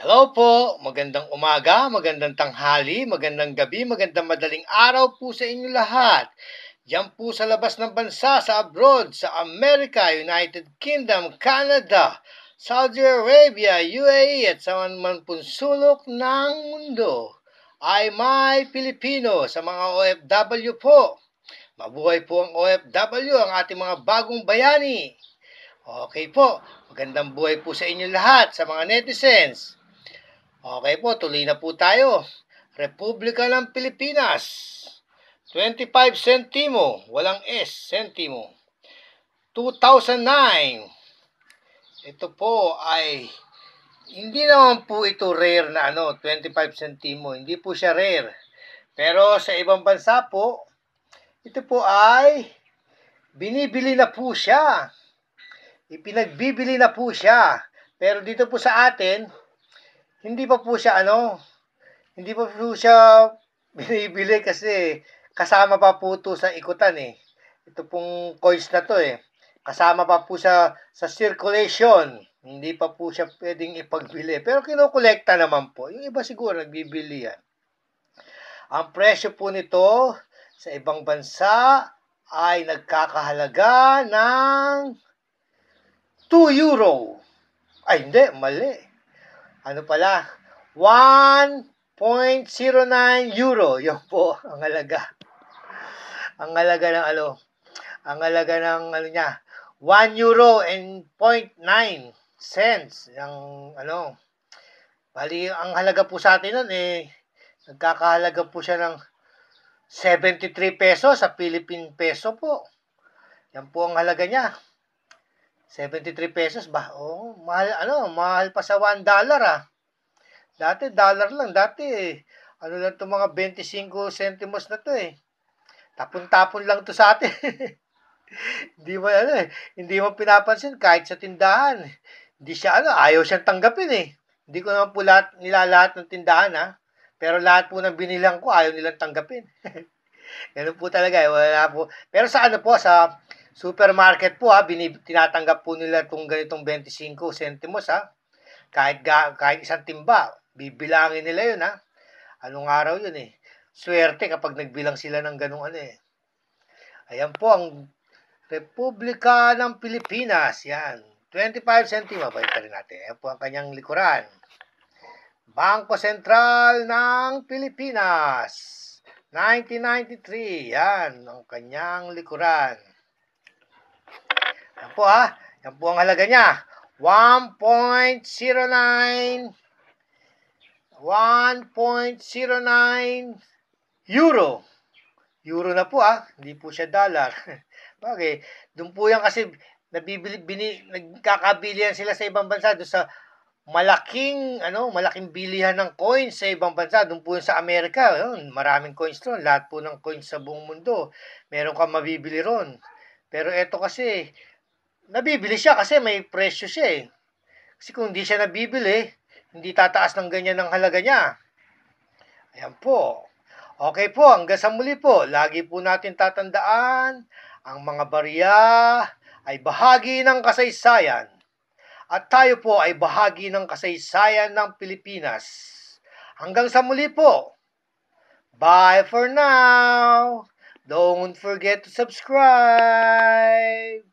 Hello po, magandang umaga, magandang tanghali, magandang gabi, magandang madaling araw po sa inyo lahat. Diyan po sa labas ng bansa, sa abroad, sa Amerika, United Kingdom, Canada, Saudi Arabia, UAE at sa man pong sulok ng mundo. Ay may Pilipino sa mga OFW po. Mabuhay po ang OFW, ang ating mga bagong bayani. Okay po, magandang buhay po sa inyo lahat, sa mga netizens. Okay po, tuloy na po tayo. Republika ng Pilipinas. 25 sentimo, walang S, sentimo. 2009. Ito po ay hindi naman po ito rare na ano, 25 sentimo, hindi po siya rare. Pero sa ibang bansa po, ito po ay binibili na po siya. Ipinagbibili na po siya. Pero dito po sa atin, hindi pa po siya ano, hindi pa po siya binibili kasi kasama pa po ito sa ikutan eh. Ito pong coins na to eh. Kasama pa po siya sa circulation. Hindi pa po siya pwedeng ipagbili. Pero kinokolekta naman po. Yung iba siguro nagbibili yan. Ang presyo po nito sa ibang bansa ay nagkakahalaga ng 2 euro. Ay hindi, mali ano pala, 1.09 euro. Yun po ang halaga. Ang halaga ng ano, ang halaga ng ano niya, 1 euro and 0.9 cents ang ano. Bali, ang halaga po sa atin nun eh, nagkakahalaga po siya ng 73 peso sa Philippine peso po. Yan po ang halaga niya. 73 pesos ba? Oh, mahal ano, mahal pa sa 1 dollar ah. Dati dollar lang, dati eh. ano lang 'tong mga 25 centimos na 'to eh. Tapon-tapon lang 'to sa atin. hindi mo ano eh, hindi mo pinapansin kahit sa tindahan. Hindi siya ano, ayaw siyang tanggapin eh. Hindi ko naman po lahat, nila lahat ng tindahan ha. Ah. Pero lahat po ng binilang ko, ayaw nilang tanggapin. Ganun po talaga eh. Wala po. Pero sa ano po, sa Supermarket po ha, binib- tinatanggap po nila itong ganitong 25 centimos ha. Kahit, ga- kahit isang timba, bibilangin nila yun ha. Anong araw yun eh. Swerte kapag nagbilang sila ng ganong ano eh. Ayan po ang Republika ng Pilipinas. Yan. 25 sentima. Balikan rin natin. Ayan po ang kanyang likuran. Bangko Sentral ng Pilipinas. 1993. Yan. Ang kanyang likuran. Ayan po ah. Yan po ang halaga niya. 1.09 1.09 euro. Euro na po ah. Hindi po siya dollar. Bagay. Doon po yan kasi nabibili, bini, nagkakabilihan sila sa ibang bansa doon sa malaking ano malaking bilihan ng coins sa ibang bansa doon po sa Amerika yun, maraming coins doon lahat po ng coins sa buong mundo meron kang mabibili ron pero ito kasi nabibili siya kasi may presyo siya eh. Kasi kung hindi siya nabibili, hindi tataas ng ganyan ng halaga niya. Ayan po. Okay po, hanggang sa muli po, lagi po natin tatandaan, ang mga barya ay bahagi ng kasaysayan. At tayo po ay bahagi ng kasaysayan ng Pilipinas. Hanggang sa muli po. Bye for now. Don't forget to subscribe.